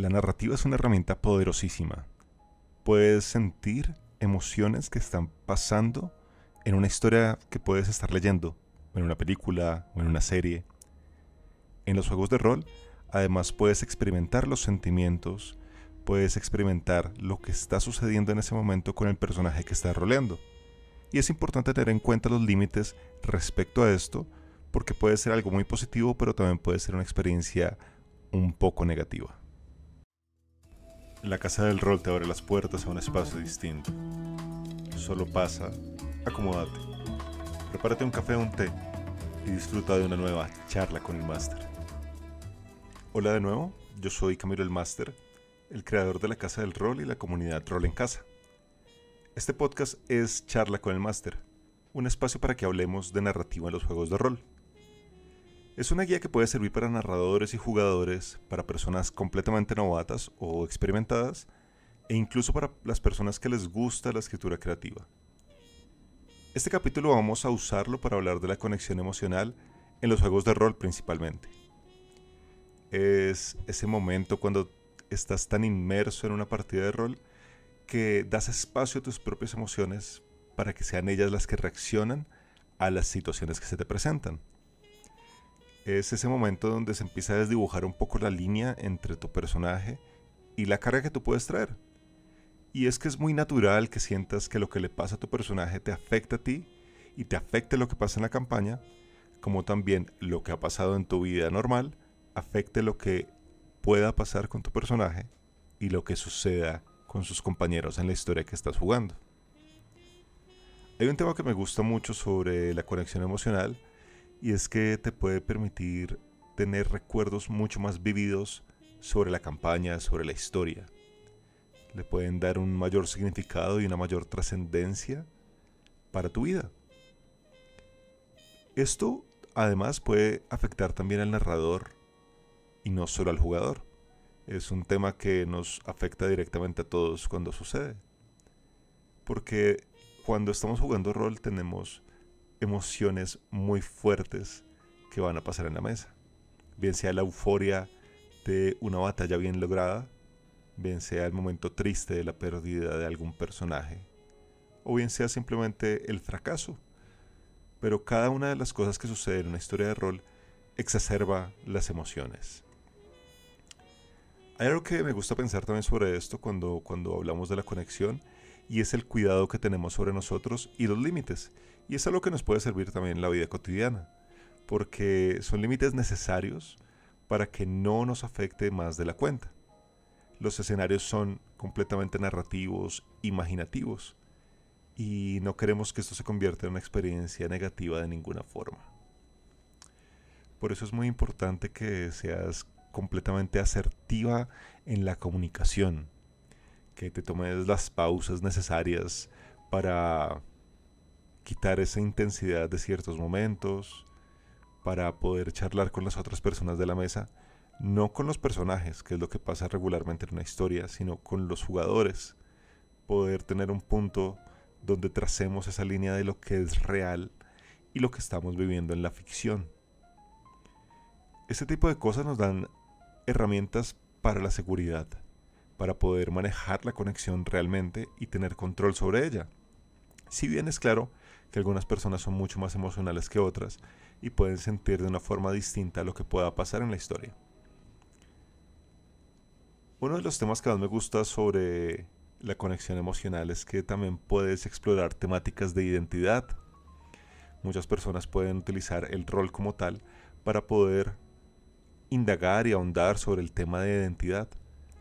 la narrativa es una herramienta poderosísima. Puedes sentir emociones que están pasando en una historia que puedes estar leyendo, o en una película, o en una serie. En los juegos de rol, además puedes experimentar los sentimientos, puedes experimentar lo que está sucediendo en ese momento con el personaje que está roleando. Y es importante tener en cuenta los límites respecto a esto, porque puede ser algo muy positivo, pero también puede ser una experiencia un poco negativa. La casa del rol te abre las puertas a un espacio distinto. Solo pasa, acomódate, prepárate un café o un té y disfruta de una nueva charla con el máster. Hola de nuevo, yo soy Camilo el Máster, el creador de la Casa del Rol y la comunidad Rol en Casa. Este podcast es Charla con el Máster, un espacio para que hablemos de narrativa en los juegos de rol. Es una guía que puede servir para narradores y jugadores, para personas completamente novatas o experimentadas, e incluso para las personas que les gusta la escritura creativa. Este capítulo vamos a usarlo para hablar de la conexión emocional en los juegos de rol principalmente. Es ese momento cuando estás tan inmerso en una partida de rol que das espacio a tus propias emociones para que sean ellas las que reaccionan a las situaciones que se te presentan es ese momento donde se empieza a desdibujar un poco la línea entre tu personaje y la carga que tú puedes traer. Y es que es muy natural que sientas que lo que le pasa a tu personaje te afecta a ti y te afecte lo que pasa en la campaña, como también lo que ha pasado en tu vida normal afecte lo que pueda pasar con tu personaje y lo que suceda con sus compañeros en la historia que estás jugando. Hay un tema que me gusta mucho sobre la conexión emocional, y es que te puede permitir tener recuerdos mucho más vividos sobre la campaña, sobre la historia. Le pueden dar un mayor significado y una mayor trascendencia para tu vida. Esto además puede afectar también al narrador y no solo al jugador. Es un tema que nos afecta directamente a todos cuando sucede. Porque cuando estamos jugando rol tenemos emociones muy fuertes que van a pasar en la mesa. Bien sea la euforia de una batalla bien lograda, bien sea el momento triste de la pérdida de algún personaje, o bien sea simplemente el fracaso. Pero cada una de las cosas que sucede en una historia de rol exacerba las emociones. Hay algo que me gusta pensar también sobre esto cuando, cuando hablamos de la conexión, y es el cuidado que tenemos sobre nosotros y los límites. Y es algo que nos puede servir también en la vida cotidiana, porque son límites necesarios para que no nos afecte más de la cuenta. Los escenarios son completamente narrativos, imaginativos, y no queremos que esto se convierta en una experiencia negativa de ninguna forma. Por eso es muy importante que seas completamente asertiva en la comunicación, que te tomes las pausas necesarias para quitar esa intensidad de ciertos momentos, para poder charlar con las otras personas de la mesa, no con los personajes, que es lo que pasa regularmente en una historia, sino con los jugadores, poder tener un punto donde tracemos esa línea de lo que es real y lo que estamos viviendo en la ficción. Este tipo de cosas nos dan herramientas para la seguridad, para poder manejar la conexión realmente y tener control sobre ella. Si bien es claro que algunas personas son mucho más emocionales que otras y pueden sentir de una forma distinta lo que pueda pasar en la historia. Uno de los temas que más me gusta sobre la conexión emocional es que también puedes explorar temáticas de identidad. Muchas personas pueden utilizar el rol como tal para poder indagar y ahondar sobre el tema de identidad.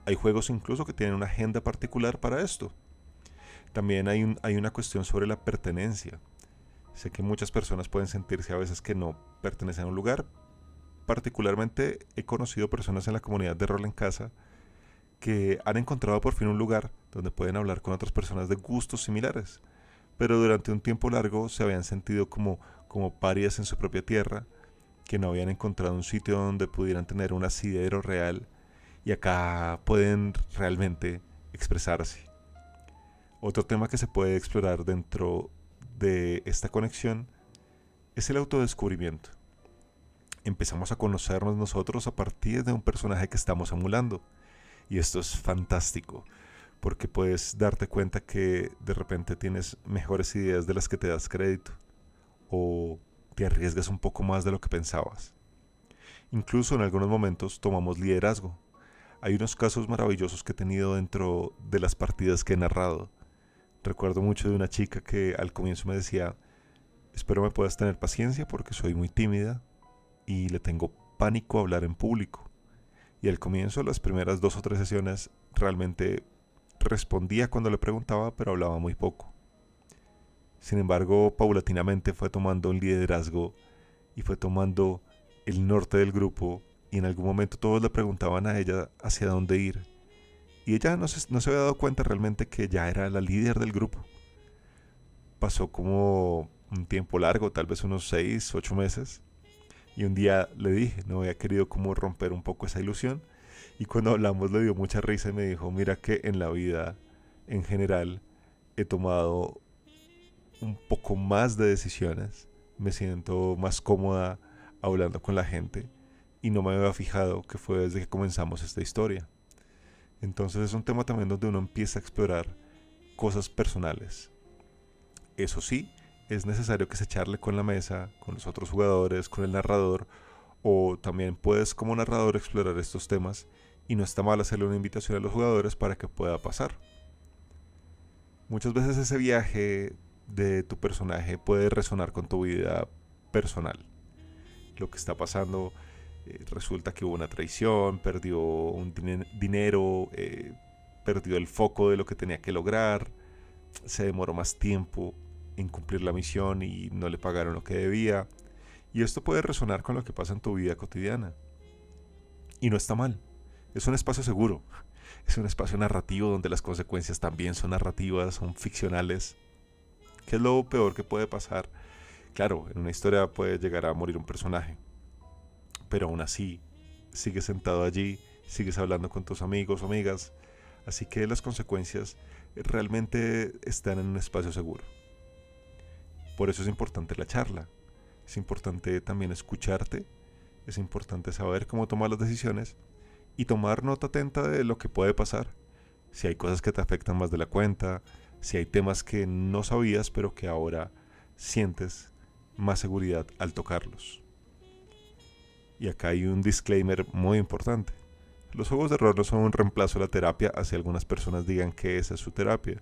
Hay juegos incluso que tienen una agenda particular para esto. También hay, una cuestión sobre la pertenencia. Sé que muchas personas pueden sentirse a veces que no pertenecen a un lugar. Particularmente he conocido personas en la comunidad de rol en casa que han encontrado por fin un lugar donde pueden hablar con otras personas de gustos similares, pero durante un tiempo largo se habían sentido como, como parias en su propia tierra, que no habían encontrado un sitio donde pudieran tener un asidero real y acá pueden realmente expresarse. Otro tema que se puede explorar dentro de esta conexión es el autodescubrimiento. Empezamos a conocernos nosotros a partir de un personaje que estamos emulando. Y esto es fantástico, porque puedes darte cuenta que de repente tienes mejores ideas de las que te das crédito, o te arriesgas un poco más de lo que pensabas. Incluso en algunos momentos tomamos liderazgo, hay unos casos maravillosos que he tenido dentro de las partidas que he narrado. Recuerdo mucho de una chica que al comienzo me decía, espero me puedas tener paciencia porque soy muy tímida y le tengo pánico a hablar en público. Y al comienzo, las primeras dos o tres sesiones, realmente respondía cuando le preguntaba, pero hablaba muy poco. Sin embargo, paulatinamente fue tomando un liderazgo y fue tomando el norte del grupo y en algún momento todos le preguntaban a ella hacia dónde ir. Y ella no se, había dado cuenta realmente que ya era la líder del grupo. Pasó como un tiempo largo, tal vez unos 6, ocho meses. Y un día le dije, no había querido como romper un poco esa ilusión. Y cuando hablamos le dio mucha risa y me dijo, mira que en la vida en general he tomado un poco más de decisiones. Me siento más cómoda hablando con la gente y no me había fijado que fue desde que comenzamos esta historia. Entonces es un tema también donde uno empieza a explorar cosas personales. Eso sí, es necesario que se charle con la mesa, con los otros jugadores, con el narrador, o también puedes como narrador explorar estos temas y no está mal hacerle una invitación a los jugadores para que pueda pasar. Muchas veces ese viaje de tu personaje puede resonar con tu vida personal, lo que está pasando eh, resulta que hubo una traición, perdió un dinero, eh, perdió el foco de lo que tenía que lograr, se demoró más tiempo en cumplir la misión y no le pagaron lo que debía. Y esto puede resonar con lo que pasa en tu vida cotidiana. Y no está mal. Es un espacio seguro. Es un espacio narrativo donde las consecuencias también son narrativas, son ficcionales. ¿Qué es lo peor que puede pasar? Claro, en una historia puede llegar a morir un personaje, pero aún así sigues sentado allí, sigues hablando con tus amigos o amigas, así que las consecuencias realmente están en un espacio seguro. Por eso es importante la charla, es importante también escucharte, es importante saber cómo tomar las decisiones y tomar nota atenta de lo que puede pasar, si hay cosas que te afectan más de la cuenta, si hay temas que no sabías pero que ahora sientes más seguridad al tocarlos. Y acá hay un disclaimer muy importante. Los juegos de rol no son un reemplazo a la terapia, así algunas personas digan que esa es su terapia.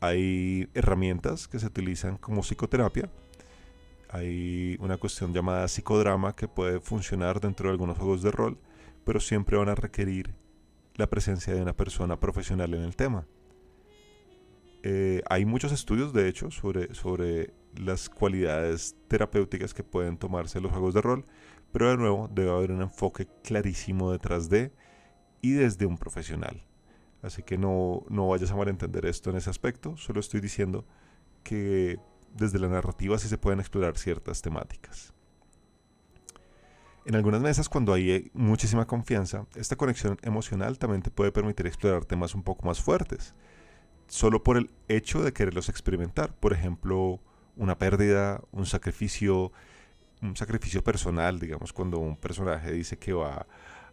Hay herramientas que se utilizan como psicoterapia. Hay una cuestión llamada psicodrama que puede funcionar dentro de algunos juegos de rol, pero siempre van a requerir la presencia de una persona profesional en el tema. Eh, hay muchos estudios, de hecho, sobre, sobre las cualidades terapéuticas que pueden tomarse los juegos de rol, pero de nuevo, debe haber un enfoque clarísimo detrás de y desde un profesional. Así que no, vayas a malentender esto en ese aspecto, solo estoy diciendo que desde la narrativa sí se pueden explorar ciertas temáticas. En algunas mesas, cuando hay eh, muchísima confianza, esta conexión emocional también te puede permitir explorar temas un poco más fuertes, solo por el hecho de quererlos experimentar. Por ejemplo, una pérdida, un sacrificio, un sacrificio personal, digamos, cuando un personaje dice que va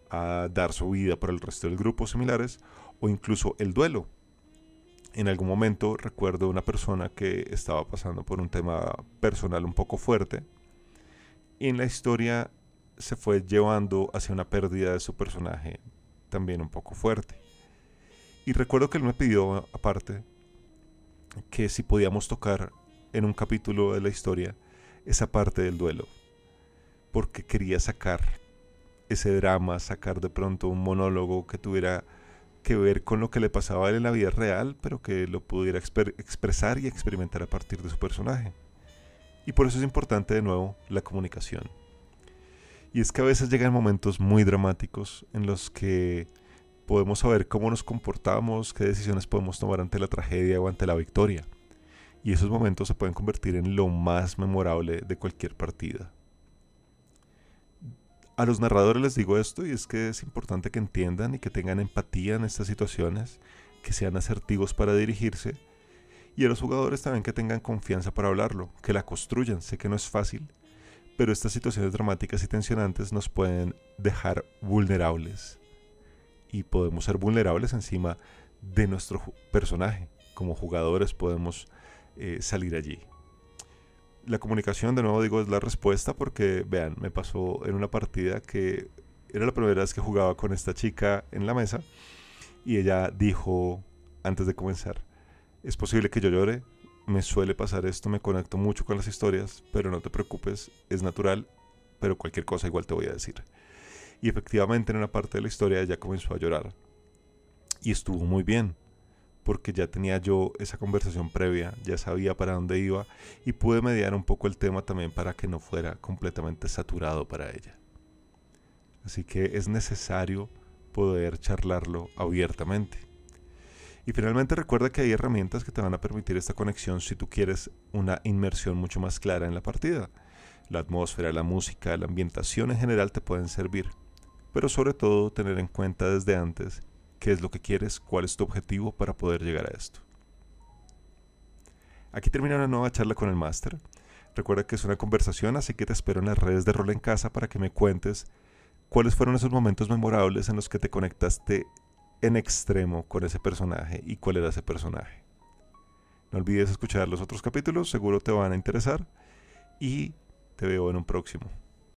a dar su vida por el resto del grupo, similares, o incluso el duelo. En algún momento recuerdo una persona que estaba pasando por un tema personal un poco fuerte y en la historia se fue llevando hacia una pérdida de su personaje también un poco fuerte. Y recuerdo que él me pidió aparte que si podíamos tocar en un capítulo de la historia esa parte del duelo, porque quería sacar ese drama, sacar de pronto un monólogo que tuviera que ver con lo que le pasaba a él en la vida real, pero que lo pudiera expresar y experimentar a partir de su personaje. Y por eso es importante de nuevo la comunicación. Y es que a veces llegan momentos muy dramáticos en los que podemos saber cómo nos comportamos, qué decisiones podemos tomar ante la tragedia o ante la victoria y esos momentos se pueden convertir en lo más memorable de cualquier partida. A los narradores les digo esto y es que es importante que entiendan y que tengan empatía en estas situaciones, que sean asertivos para dirigirse y a los jugadores también que tengan confianza para hablarlo, que la construyan, sé que no es fácil, pero estas situaciones dramáticas y tensionantes nos pueden dejar vulnerables y podemos ser vulnerables encima de nuestro personaje. Como jugadores podemos eh, salir allí. La comunicación, de nuevo digo, es la respuesta porque, vean, me pasó en una partida que era la primera vez que jugaba con esta chica en la mesa y ella dijo antes de comenzar, es posible que yo llore, me suele pasar esto, me conecto mucho con las historias, pero no te preocupes, es natural, pero cualquier cosa igual te voy a decir. Y efectivamente en una parte de la historia ella comenzó a llorar y estuvo muy bien porque ya tenía yo esa conversación previa, ya sabía para dónde iba y pude mediar un poco el tema también para que no fuera completamente saturado para ella. Así que es necesario poder charlarlo abiertamente. Y finalmente recuerda que hay herramientas que te van a permitir esta conexión si tú quieres una inmersión mucho más clara en la partida. La atmósfera, la música, la ambientación en general te pueden servir, pero sobre todo tener en cuenta desde antes qué es lo que quieres, cuál es tu objetivo para poder llegar a esto. Aquí termina una nueva charla con el máster. Recuerda que es una conversación, así que te espero en las redes de Rol en Casa para que me cuentes cuáles fueron esos momentos memorables en los que te conectaste en extremo con ese personaje y cuál era ese personaje. No olvides escuchar los otros capítulos, seguro te van a interesar y te veo en un próximo.